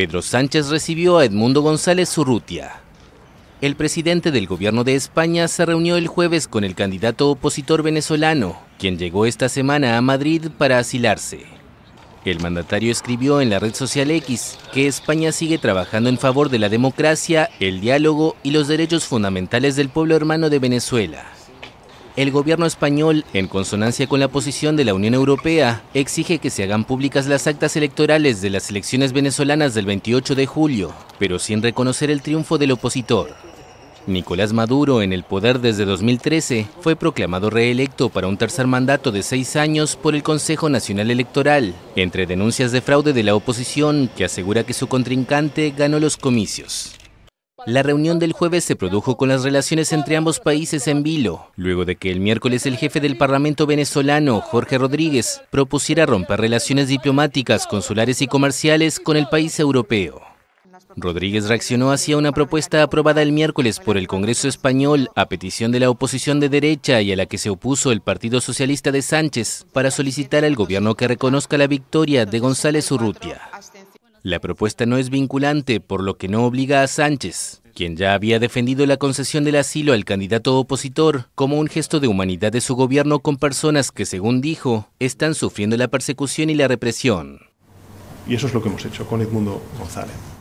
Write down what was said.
Pedro Sánchez recibió a Edmundo González Urrutia. El presidente del gobierno de España se reunió el jueves con el candidato opositor venezolano, quien llegó esta semana a Madrid para asilarse. El mandatario escribió en la red social X que España sigue trabajando en favor de la democracia, el diálogo y los derechos fundamentales del pueblo hermano de Venezuela el gobierno español, en consonancia con la posición de la Unión Europea, exige que se hagan públicas las actas electorales de las elecciones venezolanas del 28 de julio, pero sin reconocer el triunfo del opositor. Nicolás Maduro, en el poder desde 2013, fue proclamado reelecto para un tercer mandato de seis años por el Consejo Nacional Electoral, entre denuncias de fraude de la oposición que asegura que su contrincante ganó los comicios. La reunión del jueves se produjo con las relaciones entre ambos países en vilo, luego de que el miércoles el jefe del Parlamento venezolano, Jorge Rodríguez, propusiera romper relaciones diplomáticas, consulares y comerciales con el país europeo. Rodríguez reaccionó hacia una propuesta aprobada el miércoles por el Congreso español a petición de la oposición de derecha y a la que se opuso el Partido Socialista de Sánchez para solicitar al gobierno que reconozca la victoria de González Urrutia. La propuesta no es vinculante, por lo que no obliga a Sánchez, quien ya había defendido la concesión del asilo al candidato opositor como un gesto de humanidad de su gobierno con personas que, según dijo, están sufriendo la persecución y la represión. Y eso es lo que hemos hecho con Edmundo González.